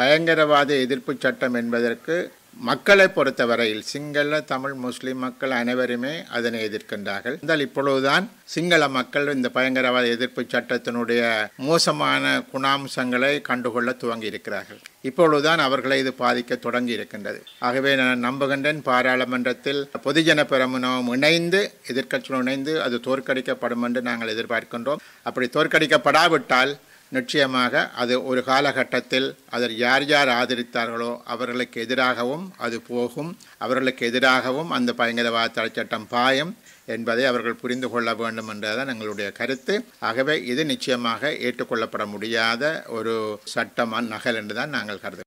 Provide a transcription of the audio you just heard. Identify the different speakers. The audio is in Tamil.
Speaker 1: பயங்கரவாத எதிர்ப்பு சட்டம் என்பதற்கு மக்களை பொறுத்தவரையில் சிங்கள தமிழ் முஸ்லீம் மக்கள் அனைவருமே அதனை எதிர்க்கின்றார்கள் இருந்தால் இப்பொழுதுதான் சிங்கள மக்கள் இந்த பயங்கரவாத எதிர்ப்பு சட்டத்தினுடைய மோசமான குணாம்சங்களை கண்டுகொள்ள துவங்கி இருக்கிறார்கள் இப்பொழுதுதான் அவர்களை இது பாதிக்க தொடங்கி இருக்கின்றது ஆகவே நான் நம்புகின்றேன் பாராளுமன்றத்தில் பொதுஜன பெரமுனவும் இணைந்து எதிர்க்கட்சியுடன் இணைந்து அது தோற்கடிக்கப்படும் என்று நாங்கள் எதிர்பார்க்கின்றோம் அப்படி தோற்கடிக்கப்படாவிட்டால் நிச்சயமாக அது ஒரு காலகட்டத்தில் அதில் யார் யார் ஆதரித்தார்களோ அவர்களுக்கு எதிராகவும் அது போகும் அவர்களுக்கு எதிராகவும் அந்த பயங்கரவாத சட்டம் பாயும் என்பதை அவர்கள் புரிந்து கொள்ள வேண்டும் என்றதான் எங்களுடைய கருத்து ஆகவே இது நிச்சயமாக ஏற்றுக்கொள்ளப்பட முடியாத ஒரு சட்டமான நகல் என்றுதான் தான் நாங்கள் கருது